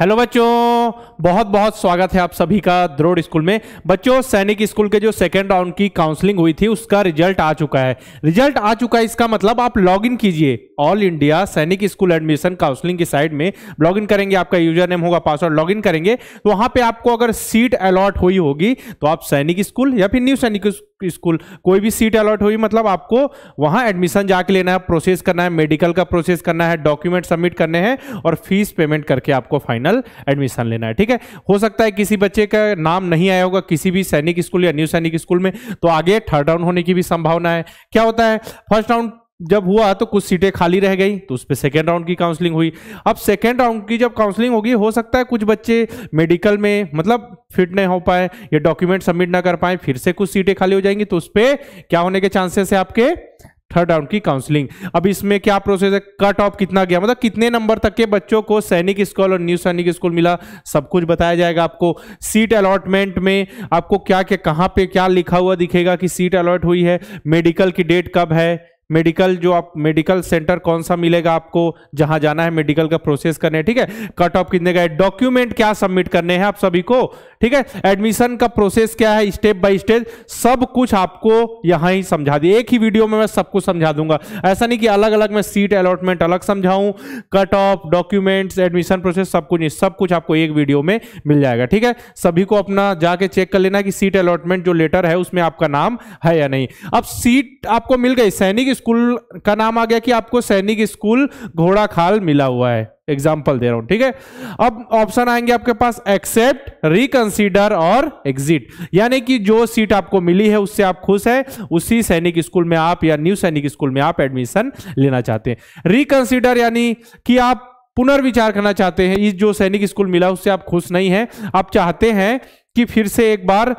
hello बच्चों बहुत बहुत स्वागत है आप सभी का द्रोड स्कूल में बच्चों सैनिक स्कूल के जो सेकंड राउंड की काउंसलिंग हुई थी उसका रिजल्ट आ चुका है रिजल्ट आ चुका है इसका मतलब आप लॉग इन कीजिए all India Sainik school admission counselling की साइड में लॉग इन करेंगे आपका यूजर नेम होगा पासवर्ड लॉग इन करेंगे तो वहां पर आपको अगर सीट अलॉट हुई होगी तो आप सैनिक स्कूल या फिर न्यू सैनिक स्कूल कोई भी सीट अलॉट हुई मतलब आपको वहां एडमिशन जाके लेना है प्रोसेस करना है मेडिकल का प्रोसेस करना है डॉक्यूमेंट सबमिट करने हैं और फीस पेमेंट करके आपको फाइनल फाइनल एडमिशन लेना है ठीक है हो सकता है किसी बच्चे का नाम नहीं आया होगा किसी भी सैनिक स्कूल या न्यू सैनिक स्कूल में तो आगे थर्ड राउंड होने की भी संभावना है क्या होता है फर्स्ट राउंड जब हुआ तो कुछ सीटें खाली रह गई तो उस पर सेकेंड राउंड की काउंसलिंग हुई अब सेकेंड राउंड की जब काउंसलिंग होगी हो सकता है कुछ बच्चे मेडिकल में मतलब फिट नहीं हो पाए या डॉक्यूमेंट सबमिट ना कर पाए फिर से कुछ सीटें खाली हो जाएंगी तो उस पर क्या होने के चांसेस है आपके थर्ड राउंड की काउंसलिंग अब इसमें क्या प्रोसेस है कट ऑफ कितना गया मतलब कितने नंबर तक के बच्चों को सैनिक स्कूल और न्यू सैनिक स्कूल मिला सब कुछ बताया जाएगा आपको सीट अलॉटमेंट में आपको क्या क्या कहाँ पे क्या लिखा हुआ दिखेगा कि सीट अलॉट हुई है मेडिकल की डेट कब है मेडिकल जो आप मेडिकल सेंटर कौन सा मिलेगा आपको जहां जाना है मेडिकल का प्रोसेस करने ठीक है कट ऑफ कितने का है डॉक्यूमेंट क्या सबमिट करने हैं आप सभी को ठीक है एडमिशन का प्रोसेस क्या है स्टेप बाय स्टेप सब कुछ आपको यहां ही समझा दी एक ही वीडियो में मैं सब कुछ समझा दूंगा ऐसा नहीं कि अलग अलग मैं सीट अलॉटमेंट अलग समझाऊं cut off documents admission process सब कुछ नहीं सब कुछ आपको एक वीडियो में मिल जाएगा ठीक है सभी को अपना जाके चेक कर लेना कि सीट अलॉटमेंट जो लेटर है उसमें आपका नाम है या नहीं अब सीट आपको मिल गई सैनिक स्कूल का नाम आ गया कि आपको सैनिक स्कूल घोड़ा खाल मिला हुआ है एग्जाम्पल दे रहा हूं ठीक है अब ऑप्शन आएंगे आपके पास एक्सेप्ट रिकंसीडर और एग्जिट यानी कि जो सीट आपको मिली है उससे आप खुश हैं उसी सैनिक स्कूल में आप या न्यू सैनिक स्कूल में आप एडमिशन लेना चाहते हैं रिकंसीडर यानी कि आप पुनर्विचार करना चाहते हैं इस जो सैनिक स्कूल मिला उससे आप खुश नहीं हैं आप चाहते हैं कि फिर से एक बार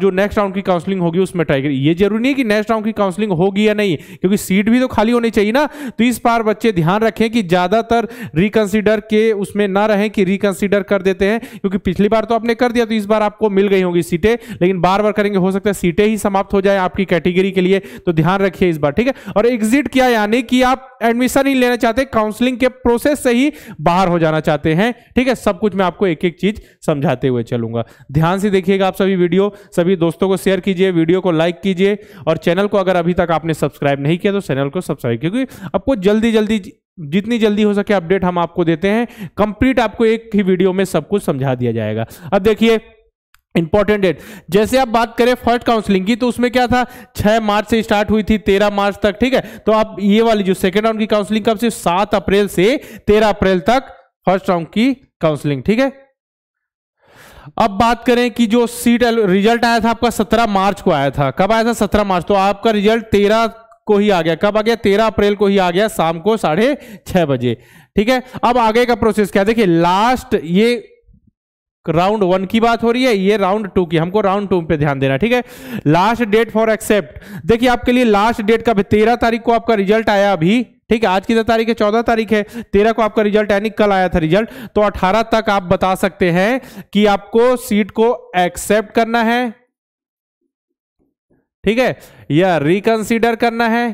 जो नेक्स्ट राउंड की काउंसलिंग होगी उसमें ट्राई करें ये जरूरी नहीं कि नेक्स्ट राउंड की काउंसलिंग होगी या नहीं क्योंकि सीट भी तो खाली होनी चाहिए ना तो इस बार बच्चे ध्यान रखें कि ज़्यादातर रिकंसिडर के उसमें ना रहें कि रिकंसिडर कर देते हैं क्योंकि पिछली बार तो आपने कर दिया तो इस बार आपको मिल गई होंगी सीटें लेकिन बार बार करेंगे हो सकता है सीटें ही समाप्त हो जाए आपकी कैटेगरी के लिए तो ध्यान रखिए इस बार ठीक है और एग्जिट किया यानी कि आप एडमिशन ही लेना चाहते हैं काउंसलिंग के प्रोसेस से ही बाहर हो जाना चाहते हैं ठीक है सब कुछ मैं आपको एक एक चीज समझाते हुए चलूंगा ध्यान से देखिएगा आप सभी वीडियो सभी दोस्तों को शेयर कीजिए वीडियो को लाइक कीजिए और चैनल को अगर अभी तक आपने सब्सक्राइब नहीं किया तो चैनल को सब्सक्राइब क्योंकि आपको जल्दी जल्दी जितनी जल्दी हो सके अपडेट हम आपको देते हैं कंप्लीट आपको एक ही वीडियो में सब कुछ समझा दिया जाएगा अब देखिए इंपॉर्टेंट डेट जैसे आप बात करें फर्स्ट काउंसलिंग की तो उसमें क्या था 6 मार्च से स्टार्ट हुई थी 13 मार्च तक ठीक है तो आप ये वाली जो सेकेंड राउंड की काउंसलिंग कब से 7 अप्रैल से 13 अप्रैल तक फर्स्ट राउंड की काउंसलिंग ठीक है अब बात करें कि जो सीट रिजल्ट आया था आपका सत्रह मार्च को आया था कब आया था सत्रह मार्च तो आपका रिजल्ट तेरह को ही आ गया कब आ गया तेरह अप्रैल को ही आ गया शाम को साढ़े छह बजे ठीक है अब आगे का प्रोसेस क्या देखिए लास्ट ये राउंड वन की बात हो रही है ये राउंड टू की हमको राउंड टू पे ध्यान देना ठीक है लास्ट डेट फॉर एक्सेप्ट देखिए आपके लिए लास्ट डेट का भी तेरह तारीख को आपका रिजल्ट आया अभी ठीक है आज की तारीख है चौदह तारीख है तेरह को आपका रिजल्ट यानी कल आया था रिजल्ट तो अठारह तक आप बता सकते हैं कि आपको सीट को एक्सेप्ट करना है ठीक है या रिकंसिडर करना है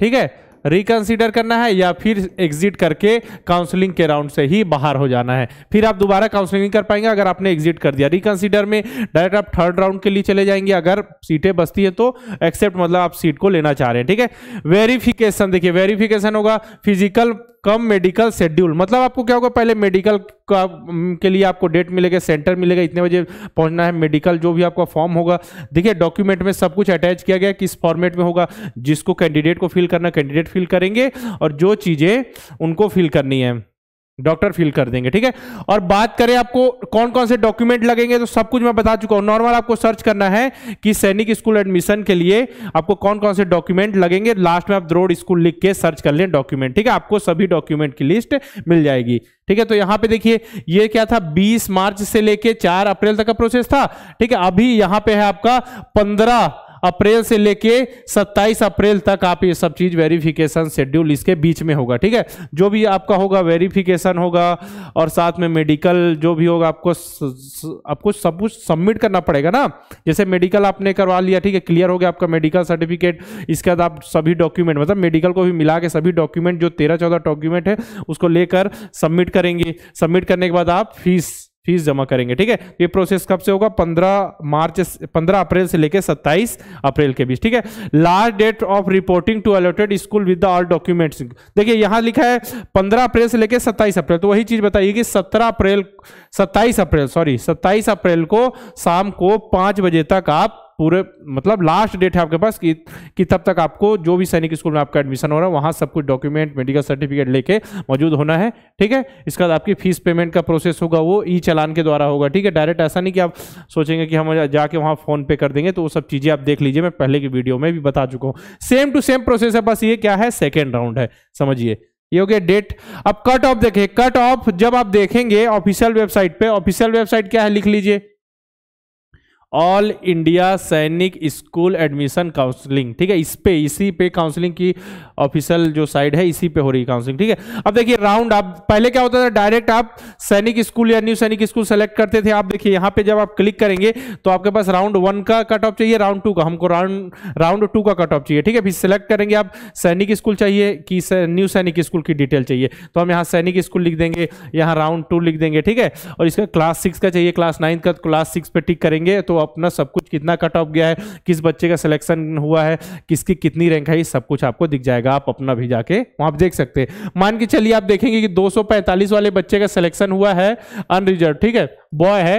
ठीक है रिकंसिडर करना है या फिर एग्जिट करके काउंसलिंग के राउंड से ही बाहर हो जाना है फिर आप दोबारा काउंसलिंग कर पाएंगे अगर आपने एग्जिट कर दिया रिकंसिडर में डायरेक्ट आप थर्ड राउंड के लिए चले जाएंगे अगर सीटें बसती है तो एक्सेप्ट मतलब आप सीट को लेना चाह रहे हैं ठीक है वेरिफिकेशन देखिए वेरिफिकेशन होगा फिजिकल कम मेडिकल शेड्यूल मतलब आपको क्या होगा पहले मेडिकल का के लिए आपको डेट मिलेगा सेंटर मिलेगा इतने बजे पहुंचना है मेडिकल जो भी आपका फॉर्म होगा देखिए डॉक्यूमेंट में सब कुछ अटैच किया गया किस फॉर्मेट में होगा जिसको कैंडिडेट को फिल करना कैंडिडेट फिल करेंगे और जो चीज़ें उनको फिल करनी है डॉक्टर फिल कर देंगे ठीक है और बात करें आपको कौन कौन से डॉक्यूमेंट लगेंगे तो सब कुछ मैं बता चुका हूं नॉर्मल आपको सर्च करना है कि सैनिक स्कूल एडमिशन के लिए आपको कौन कौन से डॉक्यूमेंट लगेंगे लास्ट में आप द्रोड स्कूल लिख के सर्च कर लें डॉक्यूमेंट ठीक है आपको सभी डॉक्यूमेंट की लिस्ट मिल जाएगी ठीक है तो यहां पर देखिए ये क्या था बीस मार्च से लेके चार अप्रैल तक का प्रोसेस था ठीक है अभी यहां पर है आपका पंद्रह अप्रैल से लेके 27 अप्रैल तक आप ये सब चीज वेरिफिकेशन शेड्यूल इसके बीच में होगा ठीक है जो भी आपका होगा वेरिफिकेशन होगा और साथ में मेडिकल जो भी होगा आपको आपको सब कुछ सबमिट करना पड़ेगा ना जैसे मेडिकल आपने करवा लिया ठीक है क्लियर हो गया आपका मेडिकल सर्टिफिकेट इसके बाद आप सभी डॉक्यूमेंट मतलब मेडिकल को भी मिला के सभी डॉक्यूमेंट जो तेरह चौदह डॉक्यूमेंट है उसको लेकर सबमिट करेंगे सबमिट करने के बाद आप फीस फीस जमा करेंगे ठीक है ये प्रोसेस कब से होगा 15 मार्च 15 अप्रैल से लेकर 27 अप्रैल के बीच ठीक है last date of reporting to allotted school with all documents देखिए यहां लिखा है 15 अप्रैल से लेकर 27 अप्रैल तो वही चीज बताइए कि 17 अप्रैल 27 अप्रैल सॉरी 27 अप्रैल को शाम को पांच बजे तक आप पूरे मतलब लास्ट डेट है आपके पास कि कि तब तक आपको जो भी सैनिक स्कूल में आपका एडमिशन हो रहा है वहाँ सब कुछ डॉक्यूमेंट मेडिकल सर्टिफिकेट लेके मौजूद होना है ठीक है इसके बाद आपकी फीस पेमेंट का प्रोसेस होगा वो ई चलान के द्वारा होगा ठीक है डायरेक्ट ऐसा नहीं कि आप सोचेंगे कि हम जाके वहाँ फोन पे कर देंगे तो वो सब चीज़ें आप देख लीजिए मैं पहले की वीडियो में भी बता चुका हूँ सेम टू सेम प्रोसेस है बस ये क्या है सेकेंड राउंड है समझिए ये हो गया डेट अब कट ऑफ देखें कट ऑफ जब आप देखेंगे ऑफिशियल वेबसाइट पे ऑफिशियल वेबसाइट क्या है लिख लीजिए all India Sainik school admission counselling ठीक है इस पे इसी पे काउंसलिंग की ऑफिशियल जो साइड है इसी पे हो रही है काउंसलिंग ठीक है अब देखिए राउंड आप पहले क्या होता था डायरेक्ट आप सैनिक स्कूल या न्यू सैनिक स्कूल सेलेक्ट करते थे आप देखिए यहां पे जब आप क्लिक करेंगे तो आपके पास राउंड वन का कट ऑफ चाहिए राउंड टू का हमको राउंड राउंड टू का कट ऑफ चाहिए ठीक है फिर सेलेक्ट करेंगे आप सैनिक स्कूल चाहिए कि न्यू सैनिक स्कूल की डिटेल चाहिए तो हम यहाँ सैनिक स्कूल लिख देंगे यहाँ राउंड टू लिख देंगे ठीक है और इसका क्लास सिक्स का चाहिए क्लास नाइन्थ का क्लास तो सिक्स पे टिक करेंगे तो अपना सब कुछ कितना कट ऑफ गया है किस बच्चे का सिलेक्शन हुआ है किसकी कितनी रैंक है ये सब कुछ आपको दिख जाएगा आप अपना भी जाके वहां पर देख सकते हैं मान के चलिए आप देखेंगे कि दो वाले बच्चे का सिलेक्शन हुआ है अनरिजर्व ठीक है बॉय है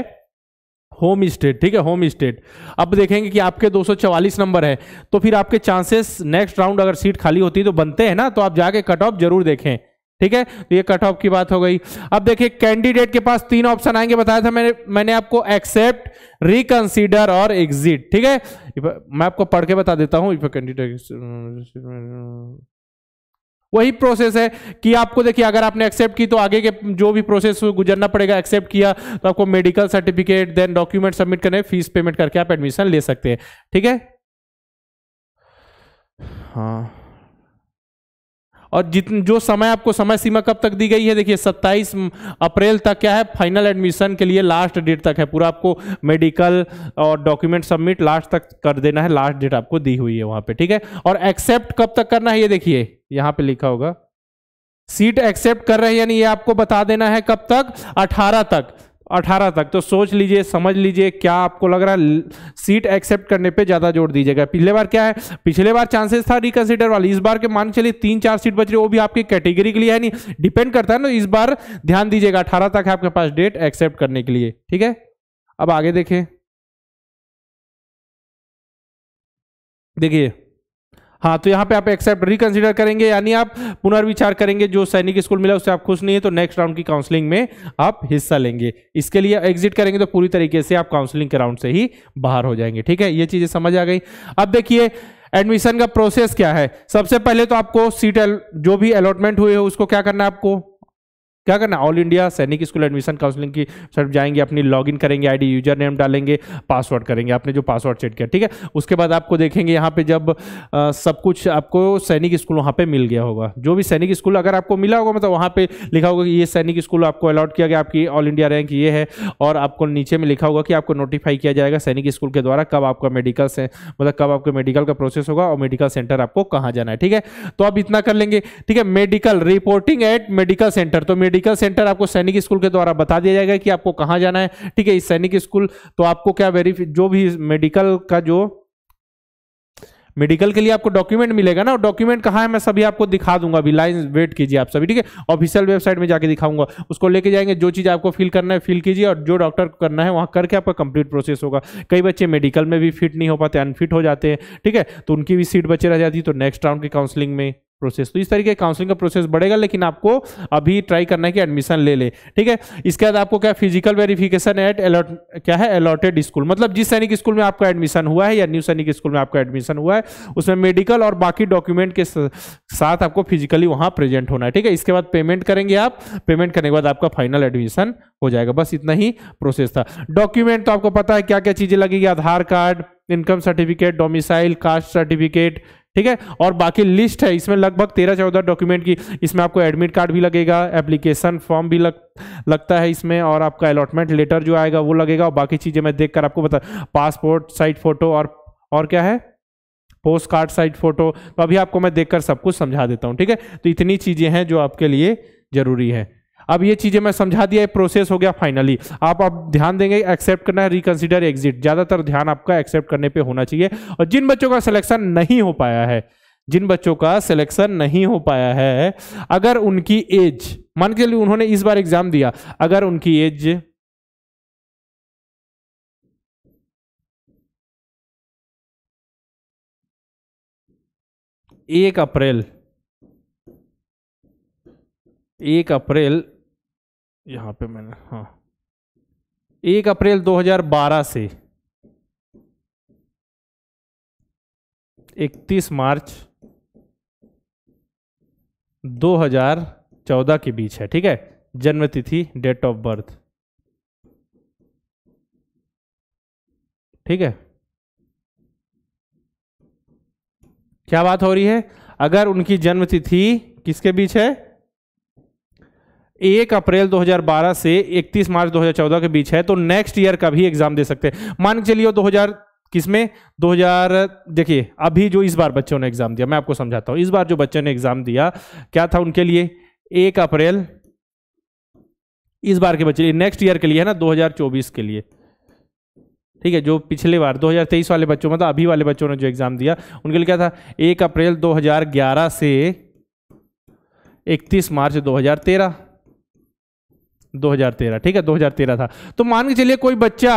होम स्टेट ठीक है होम स्टेट अब देखेंगे कि आपके 244 नंबर है तो फिर आपके चांसेस नेक्स्ट राउंड अगर सीट खाली होती है तो बनते हैं ना तो आप जाके कट ऑफ जरूर देखें ठीक है तो ये कट ऑफ की बात हो गई अब देखिए कैंडिडेट के पास तीन ऑप्शन आएंगे बताया था मैंने मैंने आपको एक्सेप्ट रिकंसीडर और एग्जिट ठीक है मैं आपको पढ़ के बता देता हूं कैंडिडेट वही प्रोसेस है कि आपको देखिए अगर आपने एक्सेप्ट की तो आगे के जो भी प्रोसेस गुजरना पड़ेगा एक्सेप्ट किया तो आपको medical certificate then document submit करने फीस पेमेंट करके आप एडमिशन ले सकते हैं ठीक है हाँ और जितने जो समय आपको समय सीमा कब तक दी गई है देखिए 27 अप्रैल तक क्या है फाइनल एडमिशन के लिए लास्ट डेट तक है पूरा आपको मेडिकल और डॉक्यूमेंट सबमिट लास्ट तक कर देना है लास्ट डेट आपको दी हुई है वहां पे ठीक है और एक्सेप्ट कब तक करना है ये देखिए यहां पे लिखा होगा सीट एक्सेप्ट कर रहे हैं यानी ये आपको बता देना है कब तक 18 तक अठारह तक तो सोच लीजिए समझ लीजिए क्या आपको लग रहा है सीट एक्सेप्ट करने पे ज़्यादा जोर दीजिएगा पिछले बार क्या है पिछले बार चांसेस था रिकंसिडर वाली इस बार के मान चलिए तीन चार सीट बच रही वो भी आपकी कैटेगरी के लिए है नहीं डिपेंड करता है ना इस बार ध्यान दीजिएगा अठारह तक है आपके पास डेट एक्सेप्ट करने के लिए ठीक है अब आगे देखें देखिए हाँ तो यहाँ पे आप एक्सेप्ट रिकंसिडर करेंगे यानी आप पुनर्विचार करेंगे जो सैनिक स्कूल मिला उससे आप खुश नहीं है तो नेक्स्ट राउंड की काउंसलिंग में आप हिस्सा लेंगे इसके लिए एग्जिट करेंगे तो पूरी तरीके से आप काउंसलिंग के राउंड से ही बाहर हो जाएंगे ठीक है ये चीजें समझ आ गई अब देखिए एडमिशन का प्रोसेस क्या है सबसे पहले तो आपको सीट जो भी अलॉटमेंट हुए हो उसको क्या करना है आपको क्या करना all India Sainik school admission counselling की तरफ जाएंगे अपनी लॉगिन करेंगे आईडी यूजर नेम डालेंगे पासवर्ड करेंगे आपने जो पासवर्ड सेट किया ठीक है उसके बाद आपको देखेंगे यहाँ पे जब आ, सब कुछ आपको सैनिक स्कूल वहाँ पे मिल गया होगा जो भी सैनिक स्कूल अगर आपको मिला होगा मतलब वहाँ पर लिखा होगा कि ये सैनिक स्कूल आपको अलाउट किया गया आपकी ऑल इंडिया रैंक ये है और आपको नीचे में लिखा होगा कि आपको नोटिफाई किया जाएगा सैनिक स्कूल के द्वारा कब आपका मेडिकल से मतलब कब आपके मेडिकल का प्रोसेस होगा और मेडिकल सेंटर आपको कहाँ जाना है ठीक है तो आप इतना कर लेंगे ठीक है medical reporting at medical centre तो मेडिकल मेडिकल सेंटर आपको सैनिक स्कूल के द्वारा बता दिया जाएगा कि आपको कहाँ जाना है ठीक है इस सैनिक स्कूल तो आपको क्या वेरीफाई जो भी मेडिकल का जो मेडिकल के लिए आपको डॉक्यूमेंट मिलेगा ना डॉक्यूमेंट कहाँ है मैं सभी आपको दिखा दूंगा अभी लाइन वेट कीजिए आप सभी ठीक है ऑफिशियल वेबसाइट में जाके दिखाऊंगा उसको लेके जाएंगे जो चीज़ आपको फिल करना है फिल कीजिए और जो डॉक्टर करना है वहाँ करके आपका कंप्लीट प्रोसेस होगा कई बच्चे मेडिकल में भी फिट नहीं हो पाते अनफिट हो जाते हैं ठीक है तो उनकी भी सीट बचे रह जाती है तो नेक्स्ट राउंड की काउंसिलिंग में प्रोसेस तो इस तरीके काउंसलिंग का प्रोसेस बढ़ेगा लेकिन आपको अभी ट्राई करना है कि एडमिशन ले ले ठीक है इसके बाद आपको क्या फिजिकल वेरिफिकेशन एट अलॉट क्या है अलॉटेड स्कूल मतलब जिस सैनिक स्कूल में आपका एडमिशन हुआ है या न्यू सैनिक स्कूल में आपका एडमिशन हुआ है उसमें मेडिकल और बाकी डॉक्यूमेंट के साथ आपको फिजिकली वहां प्रेजेंट होना है ठीक है इसके बाद पेमेंट करेंगे आप पेमेंट करने के बाद आपका फाइनल एडमिशन हो जाएगा बस इतना ही प्रोसेस था डॉक्यूमेंट तो आपको पता है क्या क्या चीजें लगेगी Aadhaar card income certificate domicile caste certificate ठीक है और बाकी लिस्ट है इसमें लगभग तेरह चौदह डॉक्यूमेंट की इसमें आपको एडमिट कार्ड भी लगेगा एप्लीकेशन फॉर्म भी लग लगता है इसमें और आपका अलॉटमेंट लेटर जो आएगा वो लगेगा और बाकी चीज़ें मैं देख आपको बता पासपोर्ट साइड फोटो और और क्या है पोस्ट कार्ड साइड फोटो तो अभी आपको मैं देखकर सब कुछ समझा देता हूँ ठीक है तो इतनी चीज़ें हैं जो आपके लिए ज़रूरी है अब ये चीज़ें मैं समझा दिया है प्रोसेस हो गया फाइनली आप अब ध्यान देंगे एक्सेप्ट करना है रिकन्सिडर एग्जिट ज़्यादातर ध्यान आपका एक्सेप्ट करने पर होना चाहिए और जिन बच्चों का सिलेक्शन नहीं हो पाया है जिन बच्चों का सिलेक्शन नहीं हो पाया है अगर उनकी एज मान के लिए उन्होंने इस बार एग्जाम दिया अगर उनकी एज एक अप्रैल एक अप्रैल यहाँ पे मैंने हाँ एक अप्रैल 2012 से 31 मार्च 2014 के बीच है ठीक है जन्म तिथि डेट ऑफ बर्थ ठीक है क्या बात हो रही है अगर उनकी जन्म तिथि किसके बीच है एक अप्रैल 2012 से 31 मार्च 2014 के बीच है तो नेक्स्ट ईयर का भी एग्जाम दे सकते हैं मान के चलिए 2000 किसमें 2000 देखिए अभी जो इस बार बच्चों ने एग्जाम दिया मैं आपको समझाता हूं इस बार जो बच्चों ने एग्जाम दिया क्या था उनके लिए एक अप्रैल इस बार के बच्चे नेक्स्ट ईयर के लिए है ना दो के लिए ठीक है जो पिछले बार 2023 वाले बच्चों मतलब अभी वाले बच्चों ने जो एग्जाम दिया उनके लिए क्या था एक अप्रैल 2011 से 31 मार्च 2013 ठीक है 2013 था तो मान के चलिए कोई बच्चा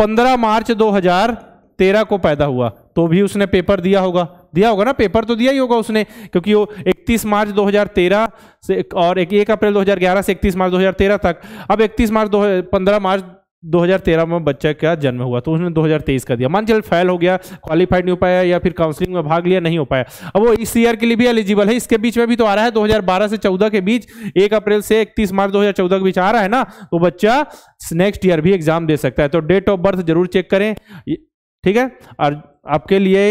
15 मार्च 2013 को पैदा हुआ तो भी उसने पेपर दिया होगा दिया होगा ना पेपर तो दिया ही होगा उसने क्योंकि वो 31 मार्च 2013 से और एक, अप्रैल 2011 से 31 मार्च 2013 तक अब 31 मार्च दो पंद्रह मार्च 2013 में बच्चा का जन्म हुआ तो उसने 2023 का दिया मान चल फेल हो गया क्वालिफाइड नहीं हो पाया या फिर काउंसलिंग में भाग लिया नहीं हो पाया अब वो इस ईयर के लिए भी एलिजिबल है इसके बीच में भी तो आ रहा है 2012 से 14 के बीच 1 अप्रैल से 31 मार्च 2014 के बीच आ रहा है ना तो बच्चा नेक्स्ट ईयर भी एग्जाम दे सकता है तो डेट ऑफ बर्थ जरूर चेक करें ठीक है और आपके लिए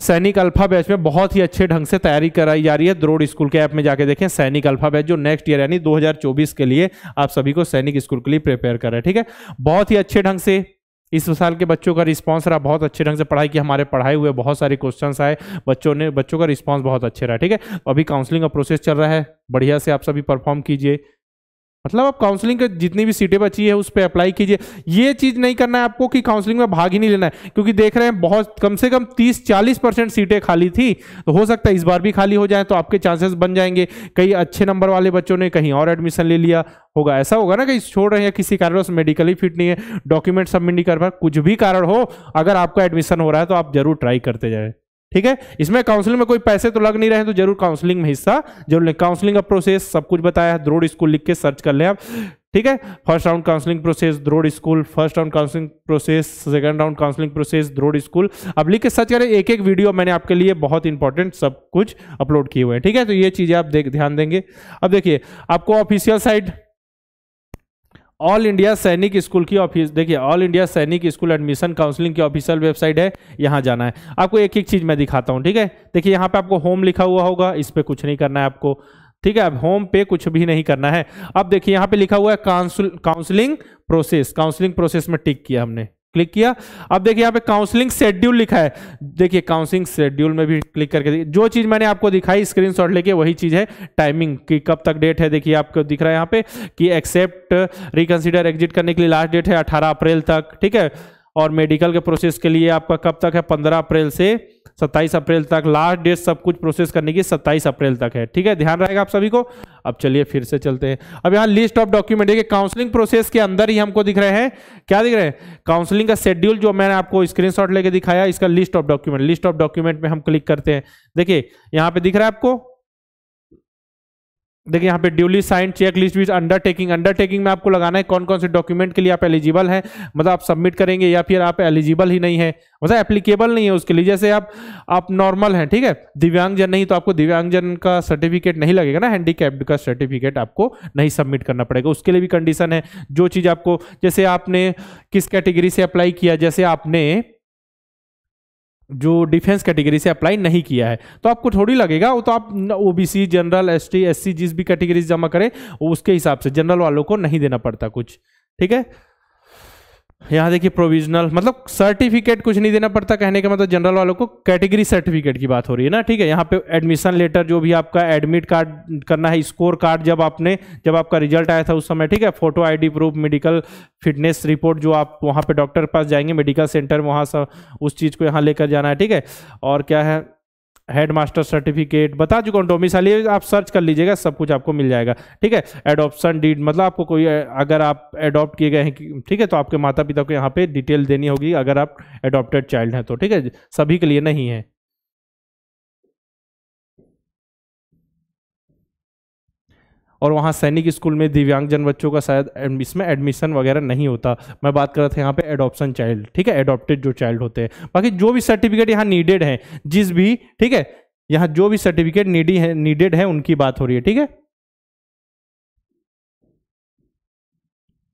सैनिक अल्फा बैच में बहुत ही अच्छे ढंग से तैयारी कराई जा रही है द्रोड स्कूल के ऐप में जाके देखें सैनिक अल्फा बैच जो नेक्स्ट ईयर यानी 2024 के लिए आप सभी को सैनिक स्कूल के लिए प्रिपेयर कर रहे हैं ठीक है बहुत ही अच्छे ढंग से इस साल के बच्चों का रिस्पांस रहा बहुत अच्छे ढंग से पढ़ाई की हमारे पढ़ाए हुए बहुत सारे क्वेश्चन आए बच्चों ने बच्चों का रिस्पॉन्स बहुत अच्छे रहा ठीक है तो अभी काउंसलिंग का प्रोसेस चल रहा है बढ़िया से आप सभी परफॉर्म कीजिए मतलब आप काउंसलिंग के जितनी भी सीटें बची है उस पर अप्लाई कीजिए ये चीज़ नहीं करना है आपको कि काउंसलिंग में भाग ही नहीं लेना है क्योंकि देख रहे हैं बहुत कम से कम 30-40 परसेंट सीटें खाली थी तो हो सकता है इस बार भी खाली हो जाए तो आपके चांसेस बन जाएंगे कई अच्छे नंबर वाले बच्चों ने कहीं और एडमिशन ले लिया होगा ऐसा होगा ना कि छोड़ रहे हैं किसी कारण मेडिकली फिट नहीं है डॉक्यूमेंट सबमिट नहीं कर पा कुछ भी कारण हो अगर आपका एडमिशन हो रहा है तो आप जरूर ट्राई करते जाए ठीक है इसमें काउंसलिंग में कोई पैसे तो लग नहीं रहे तो जरूर काउंसलिंग में हिस्सा जरूर लें काउंसलिंग का प्रोसेस सब कुछ बताया है द्रोड स्कूल लिख के सर्च कर लें आप ठीक है फर्स्ट राउंड काउंसलिंग प्रोसेस द्रोड school first round counselling process second round counselling process द्रोड स्कूल अब लिख के सर्च करें एक एक वीडियो मैंने आपके लिए बहुत इंपॉर्टेंट सब कुछ अपलोड किए हुए हैं ठीक है तो ये चीज़ें आप देख ध्यान देंगे अब देखिए आपको official site all India Sainik school की ऑफिस देखिए all India Sainik school admission counselling की ऑफिशियल वेबसाइट है यहाँ जाना है आपको एक एक चीज़ मैं दिखाता हूँ ठीक है देखिए यहाँ पे आपको होम लिखा हुआ होगा इस पर कुछ नहीं करना है आपको ठीक है अब होम पे कुछ भी नहीं करना है अब देखिए यहाँ पे लिखा हुआ है council counselling process counselling process में टिक किया हमने क्लिक किया अब देखिए यहाँ पे काउंसलिंग शेड्यूल लिखा है देखिए काउंसलिंग शेड्यूल में भी क्लिक करके जो चीज़ मैंने आपको दिखाई स्क्रीनशॉट लेके वही चीज़ है टाइमिंग की कब तक डेट है देखिए आपको दिख रहा है यहाँ पे कि एक्सेप्ट रिकन्सिडर एग्जिट करने के लिए लास्ट डेट है अठारह अप्रैल तक ठीक है और मेडिकल के प्रोसेस के लिए आपका कब तक है पंद्रह अप्रैल से सत्ताईस अप्रैल तक लास्ट डेट सब कुछ प्रोसेस करने की सत्ताईस अप्रैल तक है ठीक है ध्यान रहेगा आप सभी को अब चलिए फिर से चलते हैं अब यहाँ लिस्ट ऑफ डॉक्यूमेंट देखिए काउंसलिंग प्रोसेस के अंदर ही हमको दिख रहे हैं क्या दिख रहे हैं काउंसलिंग का शेड्यूल जो मैंने आपको स्क्रीन लेके दिखाया इसका list of document list of document में हम क्लिक करते हैं देखिए यहाँ पे दिख रहा है आपको देखिए यहाँ पे duly sign check list with undertaking undertaking में आपको लगाना है कौन कौन से डॉक्यूमेंट के लिए आप एलिजिबल हैं मतलब आप सबमिट करेंगे या फिर आप एलिजिबल ही नहीं है मतलब एप्लीकेबल नहीं है उसके लिए जैसे आप आप नॉर्मल हैं ठीक है दिव्यांगजन नहीं तो आपको दिव्यांगजन का सर्टिफिकेट नहीं लगेगा ना हैंडीकैप्ड का सर्टिफिकेट आपको नहीं सबमिट करना पड़ेगा उसके लिए भी कंडीशन है जो चीज़ आपको जैसे आपने किस कैटेगरी से अप्लाई किया जैसे आपने जो डिफेंस कैटेगरी से अप्लाई नहीं किया है तो आपको थोड़ी लगेगा वो तो आप OBC general S T S C जिस भी कैटेगरी जमा करें उसके हिसाब से जनरल वालों को नहीं देना पड़ता कुछ ठीक है यहाँ देखिए प्रोविजनल मतलब सर्टिफिकेट कुछ नहीं देना पड़ता कहने का मतलब जनरल वालों को कैटेगरी सर्टिफिकेट की बात हो रही है ना ठीक है यहाँ पे एडमिशन लेटर जो भी आपका एडमिट कार्ड करना है स्कोर कार्ड जब आपने जब आपका रिजल्ट आया था उस समय ठीक है photo ID proof medical fitness report जो आप वहाँ पर डॉक्टर के पास जाएंगे मेडिकल सेंटर वहाँ सब उस चीज़ को यहाँ लेकर जाना है ठीक है और क्या है हेडमास्टर सर्टिफिकेट बता चुका हूँ डोमिसाइली आप सर्च कर लीजिएगा सब कुछ आपको मिल जाएगा ठीक है एडोप्शन डीड मतलब आपको कोई अगर आप एडॉप्ट किए गए हैं ठीक है तो आपके माता पिता को यहाँ पे डिटेल देनी होगी अगर आप एडॉप्टेड चाइल्ड हैं तो ठीक है सभी के लिए नहीं है और वहाँ सैनिक स्कूल में दिव्यांगजन बच्चों का शायद इसमें एडमिशन वगैरह नहीं होता मैं बात कर रहा था यहाँ पे एडॉप्शन चाइल्ड ठीक है एडॉप्टेड जो चाइल्ड होते हैं बाकी जो भी सर्टिफिकेट यहाँ नीडेड हैं जिस भी ठीक है यहाँ जो भी सर्टिफिकेट नीडी है नीडेड है उनकी बात हो रही है ठीक है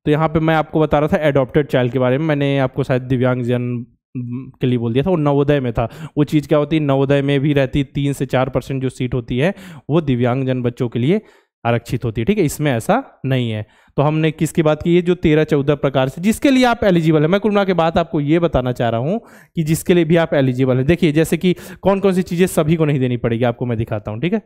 तो यहाँ पे मैं आपको बता रहा था एडॉप्टेड चाइल्ड के बारे में मैंने आपको शायद दिव्यांगजन के लिए बोल दिया था वो नवोदय में था वो चीज़ क्या होती है नवोदय में भी रहती तीन से चार परसेंट जो सीट होती है वो दिव्यांगजन बच्चों के लिए आरक्षित होती है ठीक है इसमें ऐसा नहीं है तो हमने किसकी बात की है जो तेरह चौदह प्रकार से जिसके लिए आप एलिजिबल है मैं कोरोना के बाद आपको ये बताना चाह रहा हूँ कि जिसके लिए भी आप एलिजिबल है देखिए जैसे कि कौन कौन सी चीज़ें सभी को नहीं देनी पड़ेगी आपको मैं दिखाता हूँ ठीक है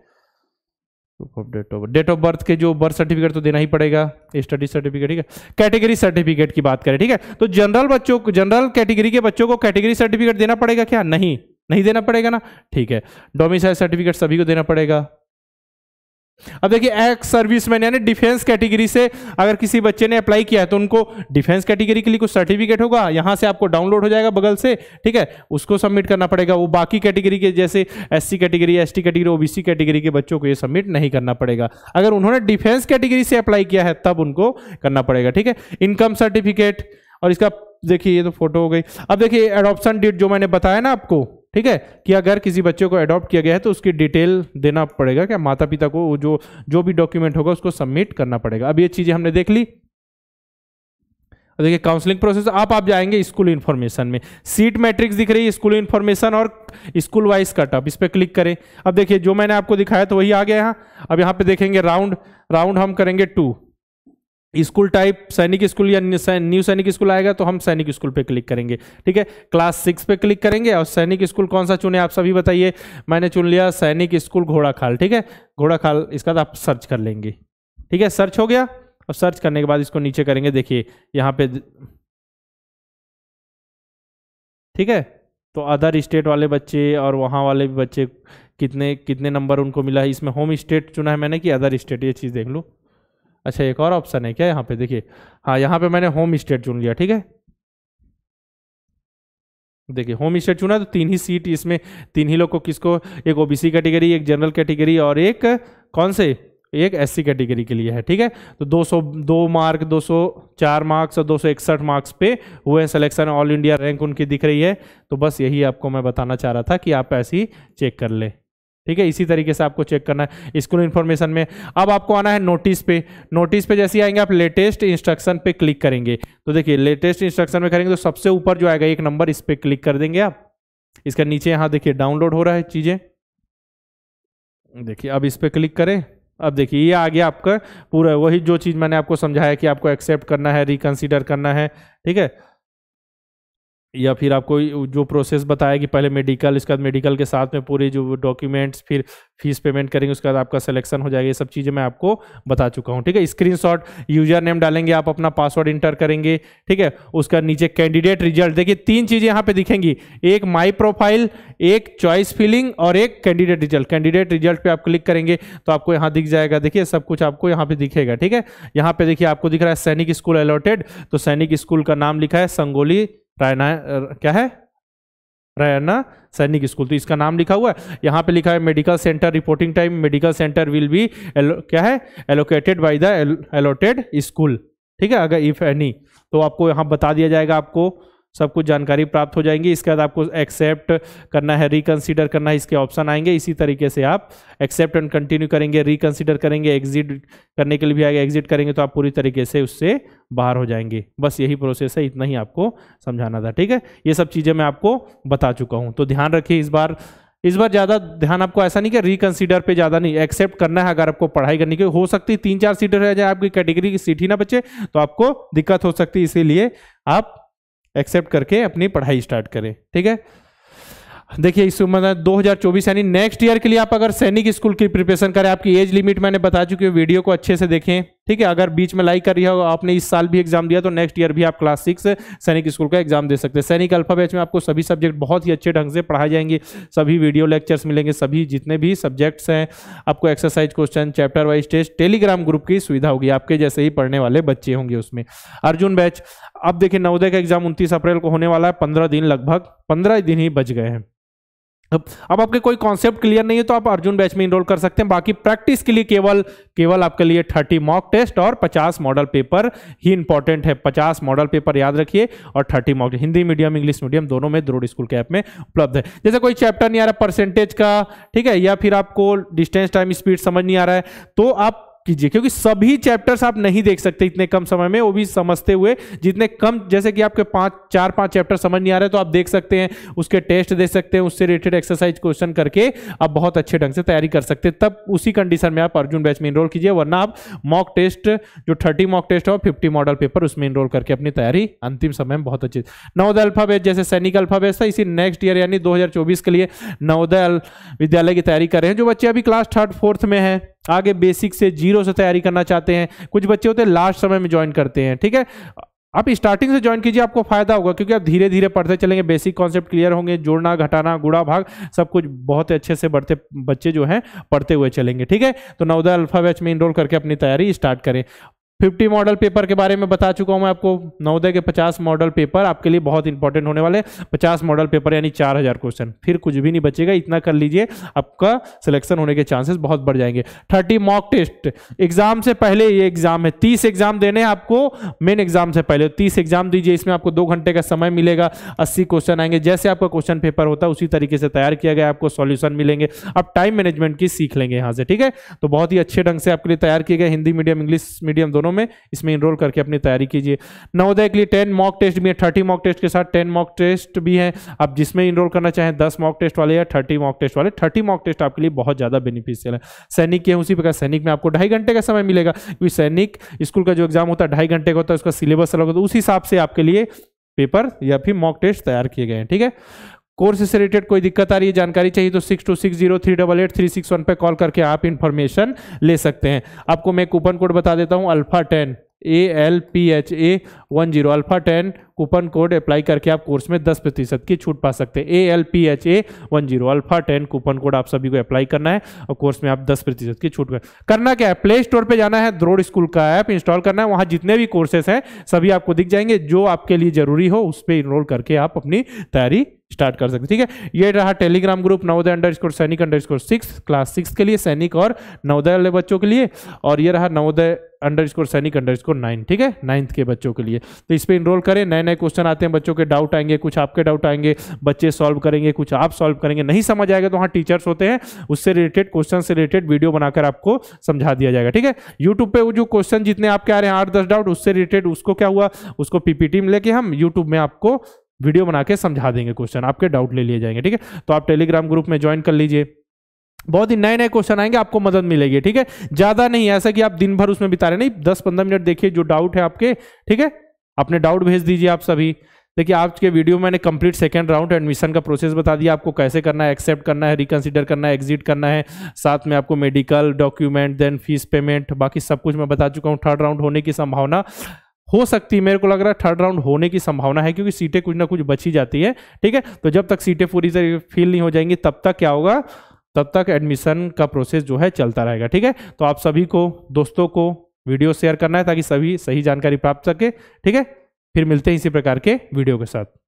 date of date of birth के जो बर्थ सर्टिफिकेट तो देना ही पड़ेगा स्टडी सर्टिफिकेट ठीक है कैटेगरी सर्टिफिकेट की बात करें ठीक है तो जनरल बच्चों को जनरल कैटेगरी के बच्चों को कैटेगरी सर्टिफिकेट देना पड़ेगा क्या नहीं नहीं देना पड़ेगा ना ठीक है डोमिसाइल सर्टिफिकेट सभी को देना पड़ेगा अब देखिए एक्स सर्विसमैन यानी डिफेंस कैटेगरी से अगर किसी बच्चे ने अप्लाई किया है तो उनको डिफेंस कैटेगरी के लिए कुछ सर्टिफिकेट होगा यहां से आपको डाउनलोड हो जाएगा बगल से ठीक है उसको सबमिट करना पड़ेगा वो बाकी कैटेगरी के जैसे SC category ST category OBC category के बच्चों को ये सबमिट नहीं करना पड़ेगा अगर उन्होंने डिफेंस कैटेगरी से अप्लाई किया है तब उनको करना पड़ेगा ठीक है इनकम सर्टिफिकेट और इसका देखिए ये तो फोटो हो गई अब देखिए एडॉप्शन डेट जो मैंने बताया ना आपको ठीक है कि अगर किसी बच्चे को अडॉप्ट किया गया है तो उसकी डिटेल देना पड़ेगा क्या माता पिता को जो जो भी डॉक्यूमेंट होगा उसको सबमिट करना पड़ेगा अब ये चीज़ें हमने देख ली देखिए काउंसलिंग प्रोसेस आप आप जाएंगे स्कूल इन्फॉर्मेशन में सीट मैट्रिक्स दिख रही है स्कूल इन्फॉर्मेशन और स्कूल वाइज कटअप इस पर क्लिक करें अब देखिए जो मैंने आपको दिखाया तो वही आ गया यहाँ अब यहाँ पे देखेंगे राउंड राउंड हम करेंगे two school type Sainik school या न्यू सैनिक स्कूल आएगा तो हम सैनिक स्कूल पे क्लिक करेंगे ठीक है क्लास सिक्स पे क्लिक करेंगे और सैनिक स्कूल कौन सा चुने आप सभी बताइए मैंने चुन लिया सैनिक स्कूल घोड़ाखाल ठीक है घोड़ाखाल इसका तो आप सर्च कर लेंगे ठीक है सर्च हो गया और सर्च करने के बाद इसको नीचे करेंगे देखिए यहाँ पे ठीक है तो अदर स्टेट वाले बच्चे और वहाँ वाले भी बच्चे कितने कितने नंबर उनको मिला है इसमें होम स्टेट चुना है मैंने कि अदर स्टेट ये चीज़ देख लो अच्छा एक और ऑप्शन है क्या यहाँ पे देखिए हाँ यहाँ पे मैंने होम स्टेट चुन लिया ठीक है देखिए होम स्टेट चुना तो तीन ही सीट इसमें तीन ही लोग को किसको एक ओबीसी कैटेगरी एक जनरल कैटेगरी और एक कौन से एक एससी कैटेगरी के लिए है ठीक है तो 202 दो मार्क 204 मार्क्स और दो मार्क्स पे हुए हैं सिलेक्शन ऑल इंडिया रैंक उनकी दिख रही है तो बस यही आपको मैं बताना चाह रहा था कि आप ऐसी चेक कर लें ठीक है इसी तरीके से आपको चेक करना है स्कूल इन्फॉर्मेशन में अब आपको आना है नोटिस पे नोटिस पे जैसे आएंगे आप लेटेस्ट इंस्ट्रक्शन पे क्लिक करेंगे तो देखिए लेटेस्ट इंस्ट्रक्शन में करेंगे तो सबसे ऊपर जो आएगा एक नंबर इस पर क्लिक कर देंगे आप इसका नीचे यहाँ देखिए डाउनलोड हो रहा है चीज़ें देखिए अब इस पर क्लिक करें अब देखिए ये आ गया आपका पूरा वही जो चीज़ मैंने आपको समझाया कि आपको एक्सेप्ट करना है रिकन्सिडर करना है ठीक है या फिर आपको जो प्रोसेस बताया कि पहले मेडिकल इसके बाद मेडिकल के साथ में पूरे जो डॉक्यूमेंट्स फिर फीस पेमेंट करेंगे उसके बाद आपका सिलेक्शन हो जाएगा ये सब चीज़ें मैं आपको बता चुका हूँ ठीक है स्क्रीनशॉट यूजर नेम डालेंगे आप अपना पासवर्ड इंटर करेंगे ठीक है उसका नीचे कैंडिडेट रिजल्ट देखिए तीन चीज़ें यहाँ पर दिखेंगी एक माई प्रोफाइल एक चॉइस फिलिंग और एक कैंडिडेट रिजल्ट कैंडिडेट रिजल्ट पे आप क्लिक करेंगे तो आपको यहाँ दिख जाएगा देखिए सब कुछ आपको यहाँ पर दिखेगा ठीक है यहाँ पर देखिए आपको दिख रहा है सैनिक स्कूल अलॉटेड तो सैनिक स्कूल का नाम लिखा है संगोली रायना क्या है रायना सैनिक स्कूल तो इसका नाम लिखा हुआ है यहाँ पे लिखा है medical centre reporting time medical centre will be क्या है allocated by the allotted school ठीक है अगर इफ एनी तो आपको यहाँ बता दिया जाएगा आपको सब कुछ जानकारी प्राप्त हो जाएंगी इसके बाद आपको एक्सेप्ट करना है रिकन्सिडर करना है इसके ऑप्शन आएंगे इसी तरीके से आप एक्सेप्ट एंड कंटिन्यू करेंगे रिकन्सिडर करेंगे एग्जिट करने के लिए भी आएगा एग्जिट करेंगे तो आप पूरी तरीके से उससे बाहर हो जाएंगे बस यही प्रोसेस है इतना ही आपको समझाना था ठीक है ये सब चीज़ें मैं आपको बता चुका हूँ तो ध्यान रखिए इस बार इस बार ज़्यादा ध्यान आपको ऐसा नहीं कि रिकन्सिडर पे ज़्यादा नहीं एक्सेप्ट करना है अगर आपको पढ़ाई करनी की हो सकती है तीन चार सीटें रह जाए आपकी कैटेगरी की सीट ही ना बचे तो आपको दिक्कत हो सकती है इसीलिए आप एक्सेप्ट करके अपनी पढ़ाई स्टार्ट करें ठीक है देखिए इस मतलब चौबीस यानी नेक्स्ट ईयर के लिए आप अगर सैनिक स्कूल की प्रिपरेशन करें आपकी एज लिमिट मैंने बता चुकी हूँ वीडियो को अच्छे से देखें ठीक है अगर बीच में लाइक कर रही हो आपने इस साल भी एग्जाम दिया तो नेक्स्ट ईयर भी आप क्लास सिक्स सैनिक स्कूल का एग्जाम दे सकते हैं सैनिक अल्फा बैच में आपको सभी सब्जेक्ट बहुत ही अच्छे ढंग से पढ़ाए जाएंगे सभी वीडियो लेक्चर्स मिलेंगे सभी जितने भी सब्जेक्ट्स हैं आपको exercise question chapter wise test Telegram group की सुविधा होगी आपके जैसे ही पढ़ने वाले बच्चे होंगे उसमें अर्जुन बैच अब देखिए नवोदय का एग्जाम उनतीस अप्रैल को होने वाला है पंद्रह दिन लगभग पंद्रह दिन ही बच गए हैं अब अब आपके कोई कॉन्सेप्ट क्लियर नहीं है तो आप अर्जुन बैच में इनरोल कर सकते हैं बाकी प्रैक्टिस के लिए केवल केवल आपके लिए 30 मॉक टेस्ट और 50 मॉडल पेपर ही इंपॉर्टेंट है 50 मॉडल पेपर याद रखिए और 30 mock Hindi medium English medium दोनों में द्रोड स्कूल के ऐप में उपलब्ध है जैसे कोई चैप्टर नहीं आ रहा परसेंटेज का ठीक है या फिर आपको डिस्टेंस टाइम स्पीड समझ नहीं आ रहा है तो आप कीजिए क्योंकि सभी चैप्टर्स आप नहीं देख सकते इतने कम समय में वो भी समझते हुए जितने कम जैसे कि आपके पांच चार पांच चैप्टर समझ नहीं आ रहे तो आप देख सकते हैं उसके टेस्ट दे सकते हैं उससे रिलेटेड एक्सरसाइज क्वेश्चन करके आप बहुत अच्छे ढंग से तैयारी कर सकते हैं तब उसी कंडीशन में आप अर्जुन बैच में इनरोल कीजिए वरना आप मॉक टेस्ट जो थर्टी मॉक टेस्ट हो फिफ्टी मॉडल पेपर उसमें इनरोल करके अपनी तैयारी अंतिम समय में बहुत अच्छी नवोदय अल्फाबेट जैसे सैनिक अल्फाबेट था इसी नेक्स्ट ईयर यानी दो के लिए नवोदय विद्यालय की तैयारी कर रहे हैं जो बच्चे अभी क्लास थर्ड फोर्थ में है आगे बेसिक से जीरो से तैयारी करना चाहते हैं कुछ बच्चे होते हैं लास्ट समय में ज्वाइन करते हैं ठीक है आप स्टार्टिंग से ज्वाइन कीजिए आपको फायदा होगा क्योंकि आप धीरे धीरे पढ़ते चलेंगे बेसिक कॉन्सेप्ट क्लियर होंगे जोड़ना घटाना गुड़ा भाग सब कुछ बहुत अच्छे से बढ़ते बच्चे जो हैं पढ़ते हुए चलेंगे ठीक है तो नवोदय अल्फा बैच में इनरोल करके अपनी तैयारी स्टार्ट करें 50 मॉडल पेपर के बारे में बता चुका हूं मैं आपको नवोदय के 50 मॉडल पेपर आपके लिए बहुत इंपॉर्टेंट होने वाले 50 मॉडल पेपर यानी 4000 क्वेश्चन फिर कुछ भी नहीं बचेगा इतना कर लीजिए आपका सिलेक्शन होने के चांसेस बहुत बढ़ जाएंगे 30 मॉक टेस्ट एग्जाम से पहले ये एग्जाम है तीस एग्जाम देने हैं आपको मेन एग्जाम से पहले तीस एग्जाम दीजिए इसमें आपको दो घंटे का समय मिलेगा अस्सी क्वेश्चन आएंगे जैसे आपका क्वेश्चन पेपर होता है उसी तरीके से तैयार किया गया आपको सोल्यूशन मिलेंगे आप टाइम मैनेजमेंट की सीख लेंगे यहाँ से ठीक है तो बहुत ही अच्छे ढंग से आपके लिए तैयार किए गए हिंदी मीडियम इंग्लिश मीडियम दोनों दोनों में इसमें इनरोल करके अपनी तैयारी कीजिए नवोदय के लिए टेन मॉक टेस्ट भी है थर्टी मॉक टेस्ट के साथ टेन मॉक टेस्ट भी है आप जिसमें इनरोल करना चाहें दस मॉक टेस्ट वाले या थर्टी मॉक टेस्ट वाले थर्टी मॉक टेस्ट आपके लिए बहुत ज़्यादा बेनिफिशियल है सैनिक के उसी प्रकार सैनिक में आपको ढाई घंटे का समय मिलेगा क्योंकि सैनिक स्कूल का जो एग्जाम होता है ढाई घंटे का होता है उसका सिलेबस अलग होता है उसी हिसाब से आपके लिए पेपर या फिर मॉक टेस्ट तैयार किए गए हैं ठीक है कोर्स से रिलेटेड कोई दिक्कत आ रही है जानकारी चाहिए तो six two six zero three double eight three six one पर कॉल करके आप इन्फॉर्मेशन ले सकते हैं आपको मैं कूपन कोड बता देता हूँ alpha ten A L P H A one zero alpha ten coupon code apply करके आप कोर्स में दस प्रतिशत की छूट पा सकते हैं A L P H A one zero alpha ten coupon code आप सभी को अप्लाई करना है और कोर्स में आप दस प्रतिशत की छूट करना क्या है प्ले स्टोर पे जाना है द्रोड स्कूल का ऐप इंस्टॉल करना है वहाँ जितने भी कोर्सेस हैं सभी आपको दिख जाएंगे जो आपके लिए जरूरी हो उस पर इनरोल करके आप अपनी तैयारी स्टार्ट कर सकते ठीक है ये रहा Telegram group Navodaya under score Sainik under score six class six के लिए सैनिक और नवोदय वाले बच्चों के लिए और ये रहा Navodaya under score Sainik under score nine ठीक है नाइन्थ के बच्चों के लिए तो इस पर इनरोल करें नए नए क्वेश्चन आते हैं बच्चों के डाउट आएंगे कुछ आपके डाउट आएंगे बच्चे सॉल्व करेंगे कुछ आप सॉल्व करेंगे नहीं समझ आएगा तो वहाँ टीचर्स होते हैं उससे रिलेटेड क्वेश्चन से रिलेटेड वीडियो बनाकर आपको समझा दिया जाएगा ठीक है यूट्यूब पर जो क्वेश्चन जितने आपके आ रहे हैं आठ दस डाउट उससे रिलेटेड उसको क्या हुआ उसको पीपीटी में लेके हम यूट्यूब में आपको वीडियो बना के समझा देंगे क्वेश्चन आपके डाउट ले लिए जाएंगे ठीक है तो आप टेलीग्राम ग्रुप में ज्वाइन कर लीजिए बहुत ही नए नए क्वेश्चन आएंगे आपको मदद मिलेगी ठीक है ज्यादा नहीं ऐसा कि आप दिन भर उसमें बिता रहे नहीं दस पंद्रह मिनट देखिए जो डाउट है आपके ठीक है अपने डाउट भेज दीजिए आप सभी देखिए आपके वीडियो मैंने कंप्लीट सेकंड राउंड एडमिशन का प्रोसेस बता दिया आपको कैसे करना है एक्सेप्ट करना है रिकंसिडर करना है एग्जिट करना है साथ में आपको medical document then fees payment बाकी सब कुछ मैं बता चुका हूँ थर्ड राउंड होने की संभावना हो सकती है मेरे को लग रहा है थर्ड राउंड होने की संभावना है क्योंकि सीटें कुछ ना कुछ बची जाती है ठीक है तो जब तक सीटें पूरी तरह फील नहीं हो जाएंगी तब तक क्या होगा तब तक एडमिशन का प्रोसेस जो है चलता रहेगा ठीक है तो आप सभी को दोस्तों को वीडियो शेयर करना है ताकि सभी सही जानकारी प्राप्त सके ठीक है फिर मिलते हैं इसी प्रकार के वीडियो के साथ